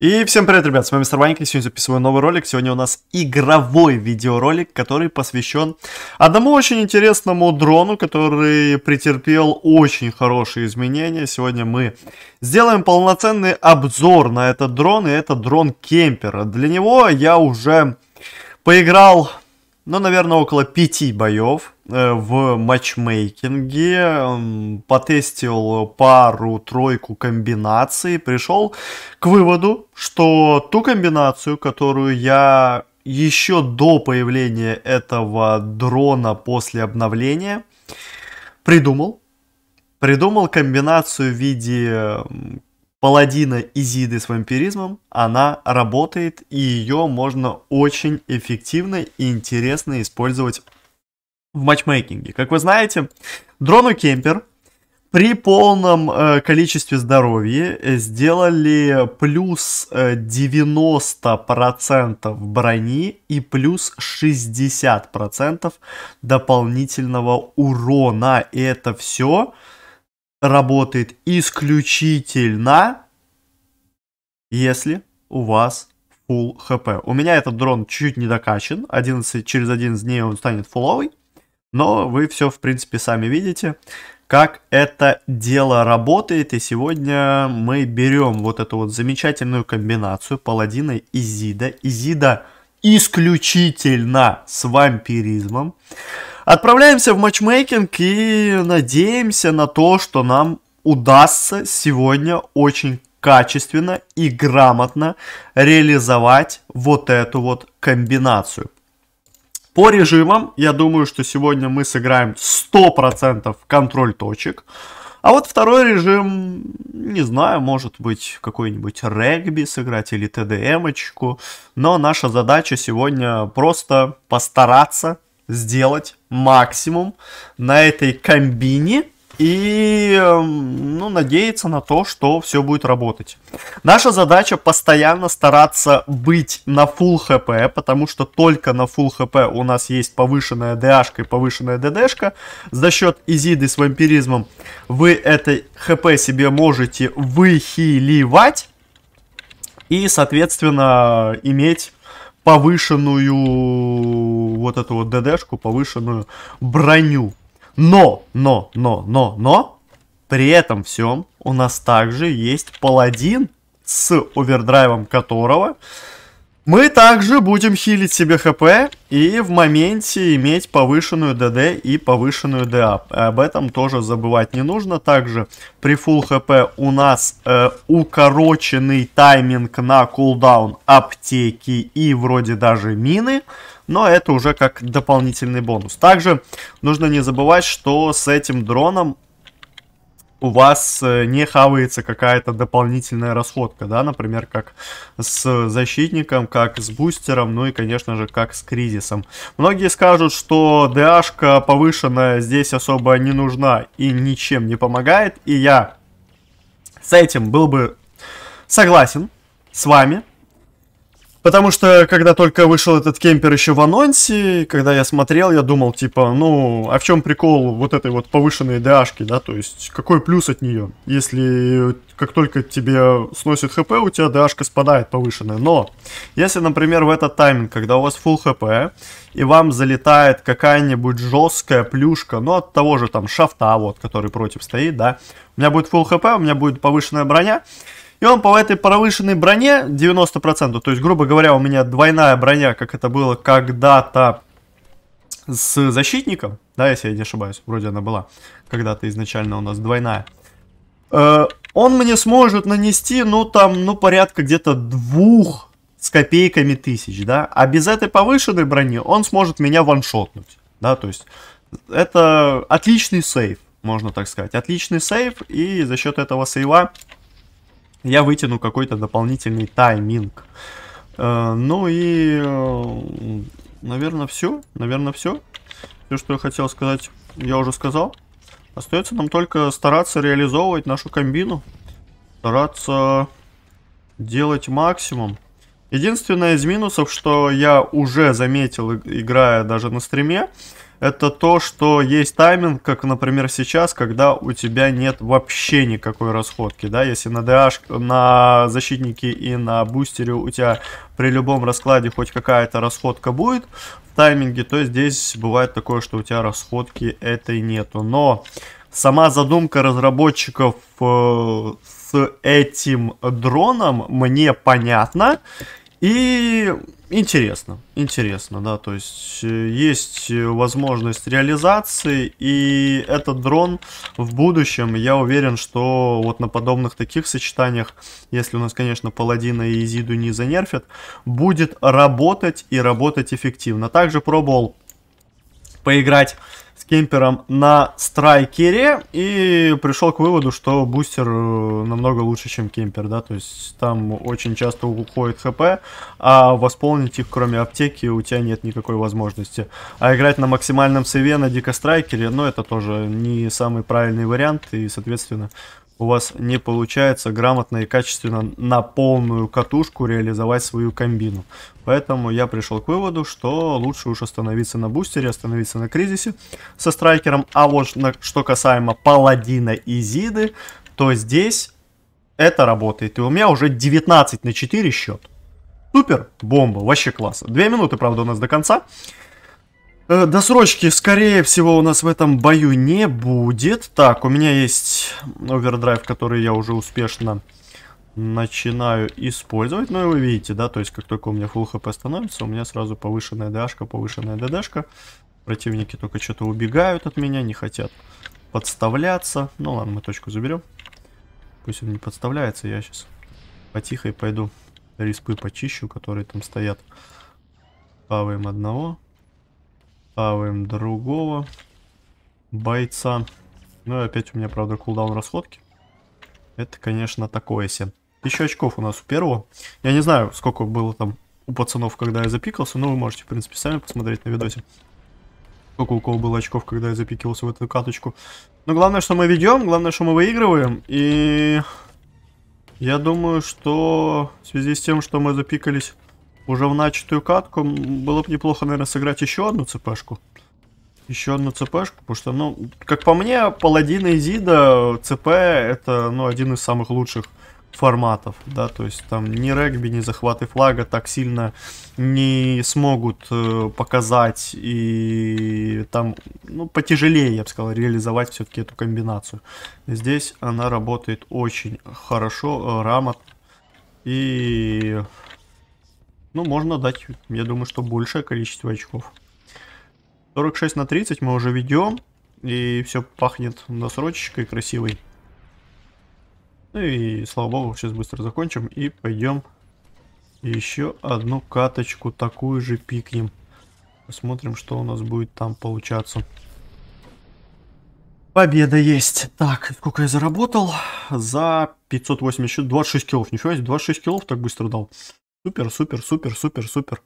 И всем привет, ребят, с вами Мистер Ванька, сегодня записываю новый ролик. Сегодня у нас игровой видеоролик, который посвящен одному очень интересному дрону, который претерпел очень хорошие изменения. Сегодня мы сделаем полноценный обзор на этот дрон, и это дрон Кемпера. Для него я уже поиграл ну, наверное, около пяти боев э, в матчмейкинге, потестил пару-тройку комбинаций, пришел к выводу, что ту комбинацию, которую я еще до появления этого дрона после обновления придумал, придумал комбинацию в виде паладина Изиды с вампиризмом, она работает, и ее можно очень эффективно и интересно использовать в матчмейкинге. Как вы знаете, дрону Кемпер при полном э, количестве здоровья э, сделали плюс 90% э, брони и плюс 60% дополнительного урона. И это все работает исключительно, если у вас full хп. У меня этот дрон чуть-чуть не докачан, 11, через 11 дней он станет фуловый, но вы все, в принципе, сами видите, как это дело работает. И сегодня мы берем вот эту вот замечательную комбинацию паладина и Зида. и зида исключительно с вампиризмом. Отправляемся в матчмейкинг и надеемся на то, что нам удастся сегодня очень качественно и грамотно реализовать вот эту вот комбинацию. По режимам, я думаю, что сегодня мы сыграем 100% контроль точек. А вот второй режим, не знаю, может быть какой-нибудь регби сыграть или ТДМочку. Но наша задача сегодня просто постараться сделать максимум на этой комбине и эм, ну, надеяться на то, что все будет работать. Наша задача постоянно стараться быть на full хп, потому что только на full хп у нас есть повышенная DH и повышенная ДДшка. За счет изиды с вампиризмом вы этой хп себе можете выхиливать и, соответственно, иметь повышенную вот эту вот ДДшку, повышенную броню. Но, но, но, но, но, при этом всем у нас также есть паладин, с овердрайвом которого мы также будем хилить себе хп и в моменте иметь повышенную ДД и повышенную ДА. Об этом тоже забывать не нужно. Также при full хп у нас э, укороченный тайминг на кулдаун аптеки и вроде даже мины. Но это уже как дополнительный бонус. Также нужно не забывать, что с этим дроном у вас э, не хавается какая-то дополнительная расходка, да, например, как с защитником, как с бустером, ну и, конечно же, как с кризисом. Многие скажут, что ДАШка шка повышенная здесь особо не нужна и ничем не помогает, и я с этим был бы согласен с вами, Потому что, когда только вышел этот кемпер еще в анонсе, когда я смотрел, я думал, типа, ну, а в чем прикол вот этой вот повышенной ДАшки, да, то есть, какой плюс от нее, если как только тебе сносит ХП, у тебя ДАшка спадает повышенная. Но, если, например, в этот тайминг, когда у вас full ХП, и вам залетает какая-нибудь жесткая плюшка, ну, от того же там шафта, вот, который против стоит, да, у меня будет full ХП, у меня будет повышенная броня, и он по этой повышенной броне 90%, то есть, грубо говоря, у меня двойная броня, как это было когда-то с защитником, да, если я не ошибаюсь, вроде она была когда-то изначально у нас двойная. Э, он мне сможет нанести, ну, там, ну, порядка где-то двух с копейками тысяч, да, а без этой повышенной брони он сможет меня ваншотнуть, да, то есть это отличный сейв, можно так сказать, отличный сейв, и за счет этого сейва я вытяну какой-то дополнительный тайминг. Э, ну и, э, наверное, все. Наверное, все. Все, что я хотел сказать, я уже сказал. Остается нам только стараться реализовывать нашу комбину. Стараться делать максимум. Единственное из минусов, что я уже заметил, играя даже на стриме, это то, что есть тайминг, как, например, сейчас, когда у тебя нет вообще никакой расходки, да, если на DH, на защитнике и на бустере у тебя при любом раскладе хоть какая-то расходка будет в тайминге, то здесь бывает такое, что у тебя расходки этой нету, но сама задумка разработчиков э, с этим дроном мне понятна, и интересно, интересно, да, то есть э, есть э, возможность реализации, и этот дрон в будущем, я уверен, что вот на подобных таких сочетаниях, если у нас, конечно, Паладина и Изиду не занерфят, будет работать и работать эффективно. Также пробовал поиграть кемпером на страйкере и пришел к выводу, что бустер э, намного лучше, чем кемпер, да, то есть там очень часто уходит хп, а восполнить их кроме аптеки у тебя нет никакой возможности. А играть на максимальном сейве на страйкере, ну это тоже не самый правильный вариант и, соответственно, у вас не получается грамотно и качественно на полную катушку реализовать свою комбину. Поэтому я пришел к выводу, что лучше уж остановиться на бустере, остановиться на кризисе со страйкером. А вот на, что касаемо паладина и зиды, то здесь это работает. И у меня уже 19 на 4 счет. Супер, бомба, вообще класс. Две минуты, правда, у нас до конца. Э, досрочки, скорее всего, у нас в этом бою не будет. Так, у меня есть овердрайв, который я уже успешно начинаю использовать. Ну и вы видите, да, то есть как только у меня full хп становится, у меня сразу повышенная дашка, повышенная ддшка. Противники только что-то убегают от меня, не хотят подставляться. Ну ладно, мы точку заберем. Пусть он не подставляется, я сейчас потихо и пойду респы почищу, которые там стоят. Паваем одного. Ставим другого бойца. Ну и опять у меня, правда, кулдаун расходки. Это, конечно, такое себе. Тысяча очков у нас у первого. Я не знаю, сколько было там у пацанов, когда я запикался, но вы можете, в принципе, сами посмотреть на видосе. Сколько у кого было очков, когда я запикивался в эту каточку. Но главное, что мы ведем, главное, что мы выигрываем. И я думаю, что в связи с тем, что мы запикались уже в начатую катку. Было бы неплохо, наверное, сыграть еще одну цепешку. Еще одну ЦПшку, потому что, ну, как по мне, паладина зида ЦП это, ну, один из самых лучших форматов, да, то есть там ни регби, ни захваты флага так сильно не смогут э, показать и там, ну, потяжелее, я бы сказал, реализовать все-таки эту комбинацию. Здесь она работает очень хорошо, э, рамот и ну, можно дать, я думаю, что большее количество очков. 46 на 30 мы уже ведем. И все пахнет досрочечкой красивой. Ну и слава богу, сейчас быстро закончим. И пойдем еще одну каточку такую же пикнем. Посмотрим, что у нас будет там получаться. Победа есть. Так, сколько я заработал? За 580 26 килов. Ничего себе, 26 килов так быстро дал. Супер, супер, супер, супер, супер.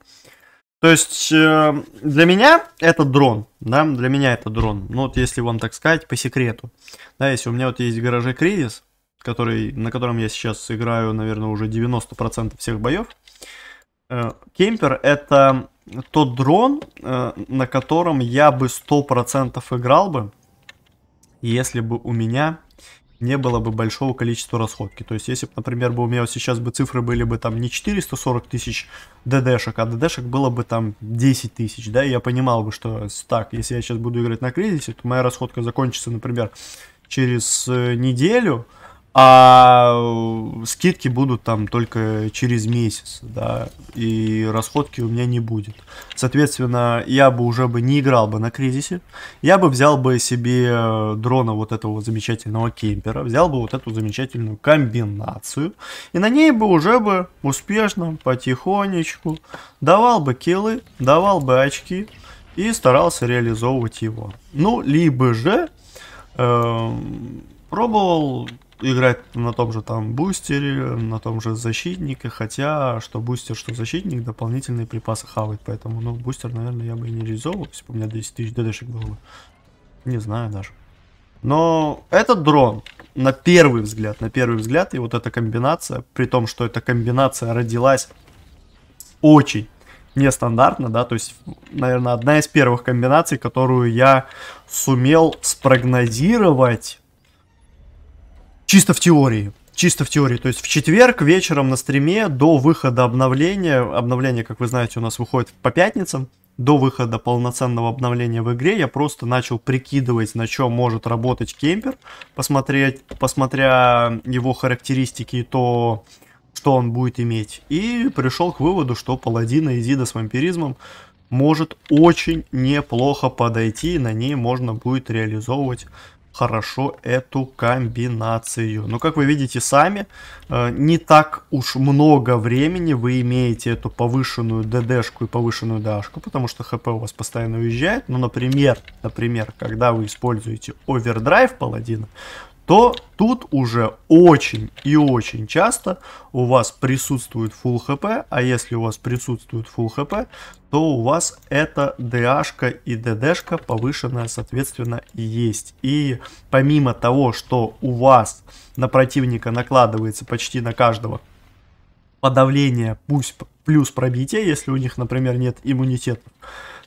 То есть э, для меня это дрон, да, для меня это дрон. Ну вот если вам так сказать по секрету, да, если у меня вот есть в гараже кризис, который, на котором я сейчас играю, наверное, уже 90% всех боев. Э, кемпер это тот дрон, э, на котором я бы 100% играл бы, если бы у меня не было бы большого количества расходки. То есть, если бы, например, бы у меня сейчас бы цифры были бы там не 440 тысяч ДДшек, а ДДшек было бы там 10 тысяч, да, и я понимал бы, что так, если я сейчас буду играть на кризисе, то моя расходка закончится, например, через э, неделю, а скидки будут там только через месяц, да, и расходки у меня не будет. Соответственно, я бы уже бы не играл бы на кризисе, я бы взял бы себе э, дрона вот этого замечательного кемпера, взял бы вот эту замечательную комбинацию, и на ней бы уже бы успешно, потихонечку давал бы киллы, давал бы очки и старался реализовывать его. Ну, либо же э, пробовал играть на том же там бустере, на том же защитнике, хотя что бустер, что защитник дополнительные припасы хавает, поэтому, ну, бустер, наверное, я бы и не реализовывал, если бы у меня 10 тысяч дедышек было бы. Не знаю даже. Но этот дрон, на первый взгляд, на первый взгляд, и вот эта комбинация, при том, что эта комбинация родилась очень нестандартно, да, то есть, наверное, одна из первых комбинаций, которую я сумел спрогнозировать Чисто в теории. Чисто в теории. То есть в четверг вечером на стриме до выхода обновления, обновление, как вы знаете, у нас выходит по пятницам, до выхода полноценного обновления в игре я просто начал прикидывать, на чем может работать кемпер, посмотреть, посмотря его характеристики и то, что он будет иметь. И пришел к выводу, что паладина Изида с вампиризмом может очень неплохо подойти, и на ней можно будет реализовывать хорошо эту комбинацию. Но как вы видите сами, э, не так уж много времени вы имеете эту повышенную ДДшку и повышенную ДАшку, потому что ХП у вас постоянно уезжает. Но, например, например, когда вы используете овердрайв паладина, то тут уже очень и очень часто у вас присутствует full хп, а если у вас присутствует full хп, то у вас эта дашка и ддшка повышенная, соответственно, есть. И помимо того, что у вас на противника накладывается почти на каждого подавление, пусть плюс пробитие, если у них, например, нет иммунитета,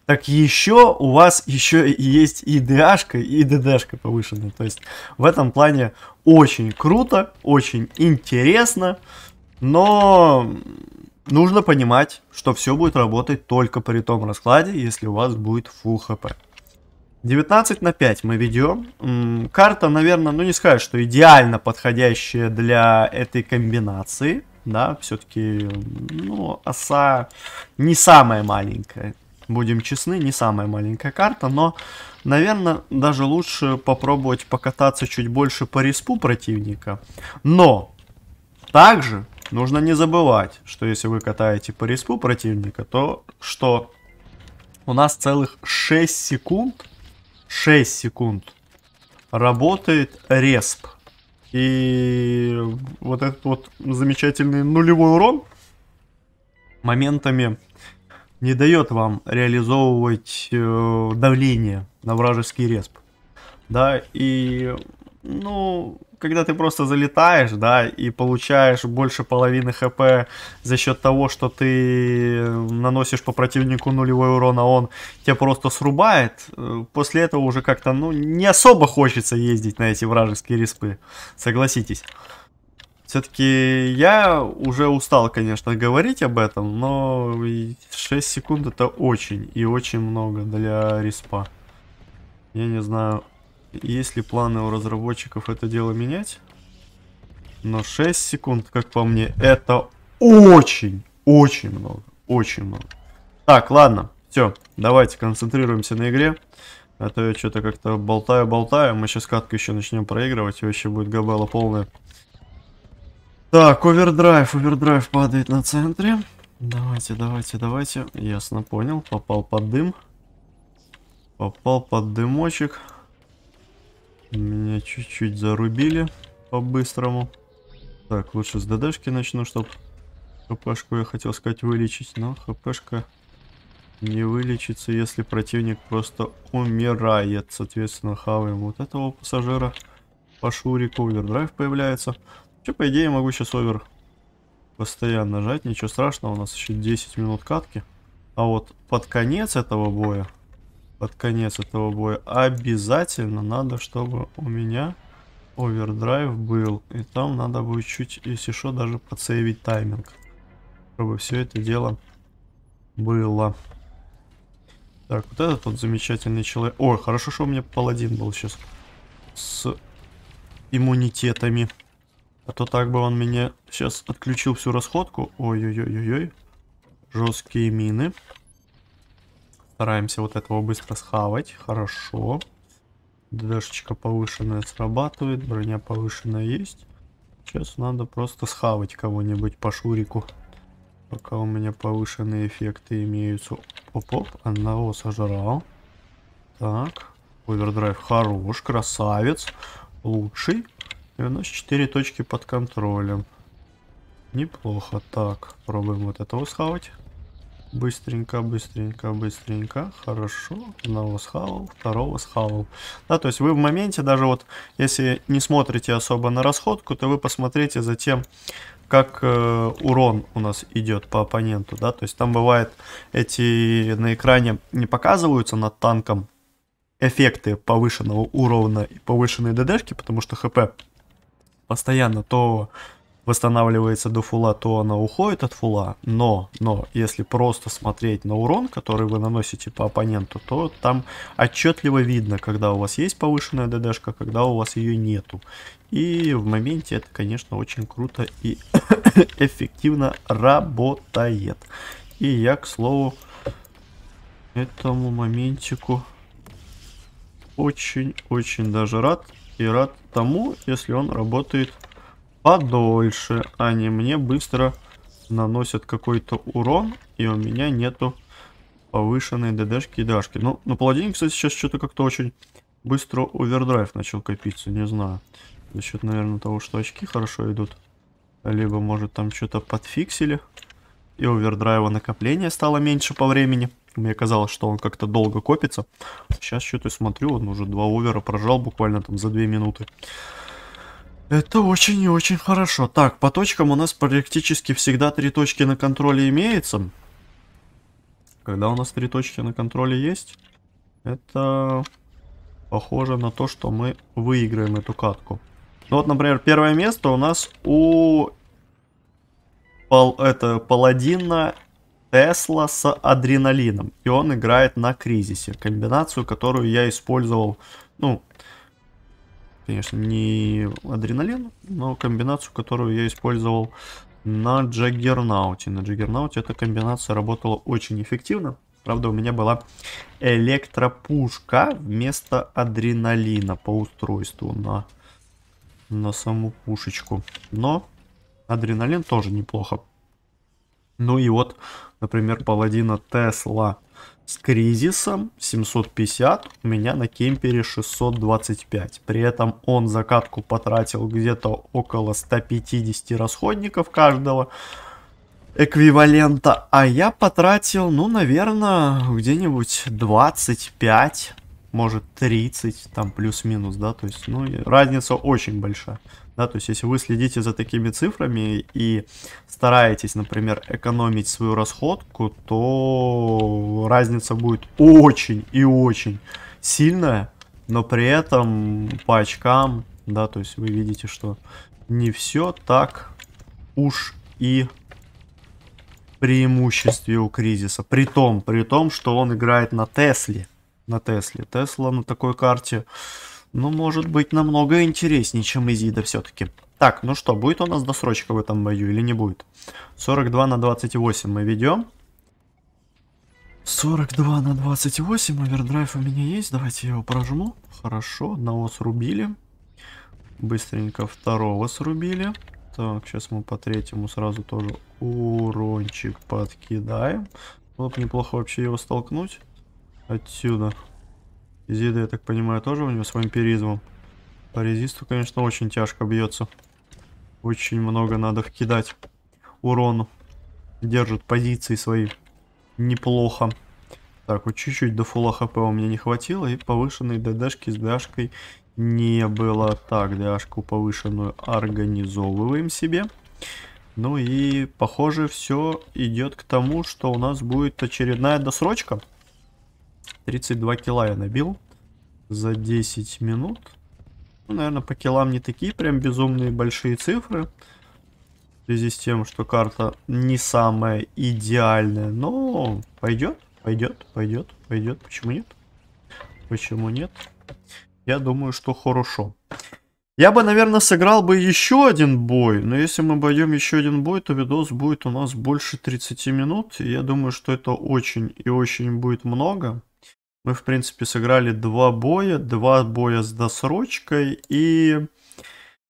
так еще у вас еще есть и DH-шка, и DD-шка повышенная. То есть в этом плане очень круто, очень интересно, но нужно понимать, что все будет работать только при том раскладе, если у вас будет full хп. 19 на 5 мы ведем. Карта, наверное, ну не сказать, что идеально подходящая для этой комбинации. Да, все-таки, ну, оса не самая маленькая будем честны, не самая маленькая карта, но, наверное, даже лучше попробовать покататься чуть больше по респу противника. Но также нужно не забывать, что если вы катаете по респу противника, то что у нас целых 6 секунд, 6 секунд работает респ. И вот этот вот замечательный нулевой урон моментами не дает вам реализовывать э, давление на вражеский респ. Да, и, ну, когда ты просто залетаешь, да, и получаешь больше половины хп за счет того, что ты наносишь по противнику нулевой урон, а он тебя просто срубает, э, после этого уже как-то, ну, не особо хочется ездить на эти вражеские респы, согласитесь. Все-таки я уже устал, конечно, говорить об этом, но 6 секунд это очень и очень много для респа. Я не знаю, есть ли планы у разработчиков это дело менять, но 6 секунд, как по мне, это очень, очень много, очень много. Так, ладно, все, давайте концентрируемся на игре. А то я что-то как-то болтаю-болтаю. Мы сейчас катку еще начнем проигрывать, и вообще будет габела полная. Так, овердрайв, овердрайв падает на центре. Давайте, давайте, давайте. Ясно, понял. Попал под дым. Попал под дымочек. Меня чуть-чуть зарубили по-быстрому. Так, лучше с ДДшки начну, чтобы хпшку я хотел сказать вылечить, но хпшка не вылечится, если противник просто умирает. Соответственно, хаваем вот этого пассажира. По шурику овердрайв появляется. Вообще, по идее, могу сейчас овер постоянно нажать. Ничего страшного, у нас еще 10 минут катки. А вот под конец этого боя, под конец этого боя обязательно надо, чтобы у меня овердрайв был. И там надо будет чуть, если что, даже подсейвить тайминг. Чтобы все это дело было. Так, вот этот вот замечательный человек. О, хорошо, что у меня паладин был сейчас. С иммунитетами. А то так бы он меня сейчас отключил всю расходку. Ой-ой-ой-ой-ой. Жесткие мины. Стараемся вот этого быстро схавать. Хорошо. ДДшечка повышенная срабатывает. Броня повышенная есть. Сейчас надо просто схавать кого-нибудь по шурику. Пока у меня повышенные эффекты имеются. Оп-оп, одного сожрал. Так. Овердрайв хорош, красавец. Лучший. 94 точки под контролем. Неплохо. Так, пробуем вот этого схавать. Быстренько, быстренько, быстренько. Хорошо. Одного схавал, второго схавал. Да, то есть вы в моменте, даже вот если не смотрите особо на расходку, то вы посмотрите за тем, как э, урон у нас идет по оппоненту. Да, то есть там бывает эти на экране не показываются над танком эффекты повышенного уровня и повышенной ДДшки, потому что ХП постоянно то восстанавливается до фула, то она уходит от фула, но, но если просто смотреть на урон, который вы наносите по оппоненту, то там отчетливо видно, когда у вас есть повышенная ДДшка, когда у вас ее нету. И в моменте это, конечно, очень круто и эффективно работает. И я, к слову, этому моментику очень-очень даже рад и рад тому, если он работает подольше, а не мне быстро наносят какой-то урон, и у меня нету повышенной ДДшки и дашки. Ну, на паладине, кстати, сейчас что-то как-то очень быстро овердрайв начал копиться, не знаю. За счет, наверное, того, что очки хорошо идут. Либо, может, там что-то подфиксили. И овердрайва накопления стало меньше по времени. Мне казалось, что он как-то долго копится. Сейчас что-то смотрю, он уже два овера прожал буквально там за две минуты. Это очень и очень хорошо. Так, по точкам у нас практически всегда три точки на контроле имеется. Когда у нас три точки на контроле есть, это похоже на то, что мы выиграем эту катку. Ну вот, например, первое место у нас у Пал... это Паладина Тесла с адреналином. И он играет на кризисе. Комбинацию, которую я использовал, ну, конечно, не адреналин, но комбинацию, которую я использовал на Джаггернауте. На Джаггернауте эта комбинация работала очень эффективно. Правда, у меня была электропушка вместо адреналина по устройству на, на саму пушечку. Но адреналин тоже неплохо ну и вот, например, паладина Тесла с кризисом 750, у меня на кемпере 625. При этом он закатку потратил где-то около 150 расходников каждого эквивалента, а я потратил, ну, наверное, где-нибудь 25, может 30, там плюс-минус, да, то есть, ну, разница очень большая. Да, то есть, если вы следите за такими цифрами и стараетесь, например, экономить свою расходку, то разница будет очень и очень сильная, но при этом по очкам, да, то есть вы видите, что не все так уж и преимуществе у кризиса. При том, при том, что он играет на Тесле. На Тесле. Тесла на такой карте ну, может быть, намного интереснее, чем Изида все-таки. Так, ну что, будет у нас досрочка в этом бою или не будет? 42 на 28 мы ведем. 42 на 28, овердрайв у меня есть, давайте я его прожму. Хорошо, одного срубили. Быстренько второго срубили. Так, сейчас мы по третьему сразу тоже урончик подкидаем. Вот неплохо вообще его столкнуть отсюда. Зида, я так понимаю, тоже у него с вампиризмом. По резисту, конечно, очень тяжко бьется. Очень много надо кидать урону. Держит позиции свои неплохо. Так, вот чуть-чуть до фула хп у меня не хватило. И повышенной ДДшки с дашкой не было. Так, дашку повышенную организовываем себе. Ну и, похоже, все идет к тому, что у нас будет очередная досрочка. 32 килла я набил за 10 минут. Ну, наверное, по килам не такие прям безумные большие цифры. В связи с тем, что карта не самая идеальная. Но пойдет, пойдет, пойдет, пойдет. Почему нет? Почему нет? Я думаю, что хорошо. Я бы, наверное, сыграл бы еще один бой, но если мы пойдем еще один бой, то видос будет у нас больше 30 минут. и Я думаю, что это очень и очень будет много. Мы, в принципе, сыграли два боя, два боя с досрочкой, и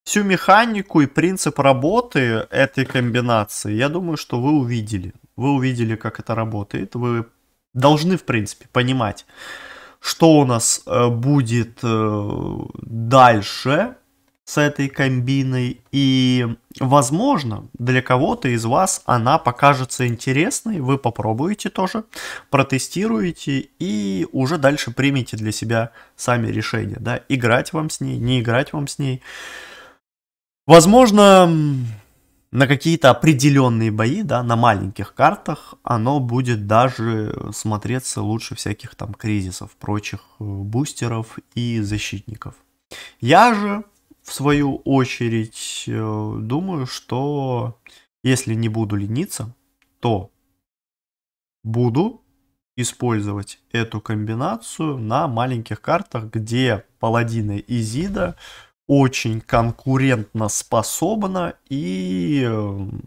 всю механику и принцип работы этой комбинации, я думаю, что вы увидели. Вы увидели, как это работает, вы должны, в принципе, понимать, что у нас э, будет э, дальше, с этой комбиной. И, возможно, для кого-то из вас она покажется интересной. Вы попробуете тоже, протестируете и уже дальше примете для себя сами решение. Да? Играть вам с ней, не играть вам с ней. Возможно, на какие-то определенные бои, да, на маленьких картах, оно будет даже смотреться лучше всяких там кризисов, прочих э, бустеров и защитников. Я же в свою очередь, э, думаю, что если не буду лениться, то буду использовать эту комбинацию на маленьких картах, где паладины ЗИДА очень конкурентно способна и эм,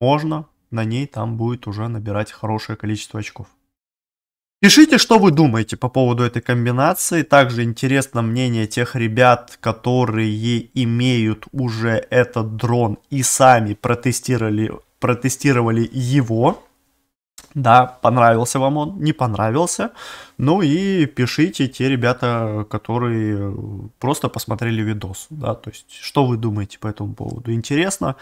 можно на ней там будет уже набирать хорошее количество очков. Пишите, что вы думаете по поводу этой комбинации. Также интересно мнение тех ребят, которые имеют уже этот дрон и сами протестировали, протестировали его. Да, понравился вам он, не понравился. Ну и пишите те ребята, которые просто посмотрели видос. Да, то есть, что вы думаете по этому поводу? Интересно.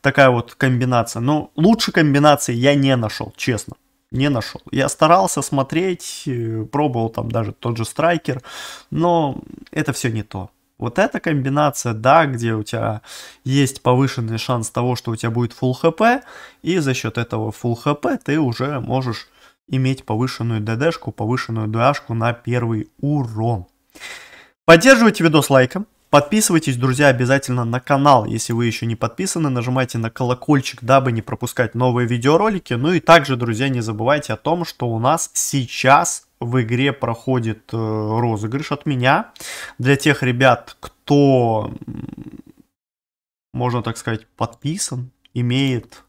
Такая вот комбинация. Но ну, лучше комбинации я не нашел, честно не нашел. Я старался смотреть, э, пробовал там даже тот же страйкер, но это все не то. Вот эта комбинация, да, где у тебя есть повышенный шанс того, что у тебя будет full хп, и за счет этого full хп ты уже можешь иметь повышенную ДДшку, повышенную дуашку на первый урон. Поддерживайте видос лайком, Подписывайтесь, друзья, обязательно на канал, если вы еще не подписаны, нажимайте на колокольчик, дабы не пропускать новые видеоролики. Ну и также, друзья, не забывайте о том, что у нас сейчас в игре проходит э, розыгрыш от меня. Для тех ребят, кто, можно так сказать, подписан, имеет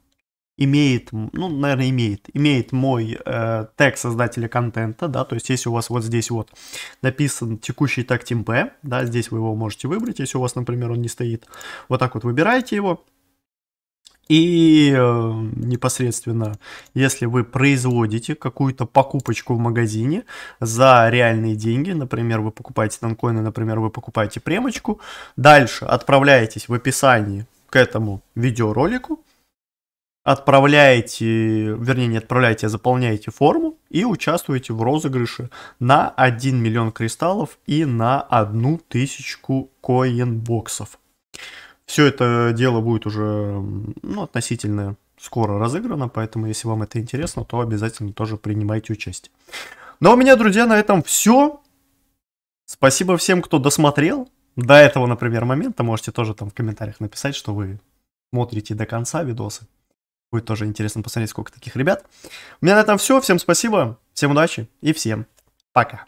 имеет, ну, наверное, имеет, имеет мой э, тег создателя контента, да, то есть если у вас вот здесь вот написан текущий тег TeamP, да, здесь вы его можете выбрать, если у вас, например, он не стоит, вот так вот выбираете его, и э, непосредственно, если вы производите какую-то покупочку в магазине за реальные деньги, например, вы покупаете танкоины, например, вы покупаете премочку, дальше отправляетесь в описании к этому видеоролику, отправляете, вернее, не отправляете, а заполняете форму и участвуете в розыгрыше на 1 миллион кристаллов и на одну тысячку коинбоксов. Все это дело будет уже ну, относительно скоро разыграно, поэтому если вам это интересно, то обязательно тоже принимайте участие. Ну а у меня, друзья, на этом все. Спасибо всем, кто досмотрел. До этого, например, момента можете тоже там в комментариях написать, что вы смотрите до конца видосы. Будет тоже интересно посмотреть, сколько таких ребят. У меня на этом все. Всем спасибо, всем удачи и всем пока.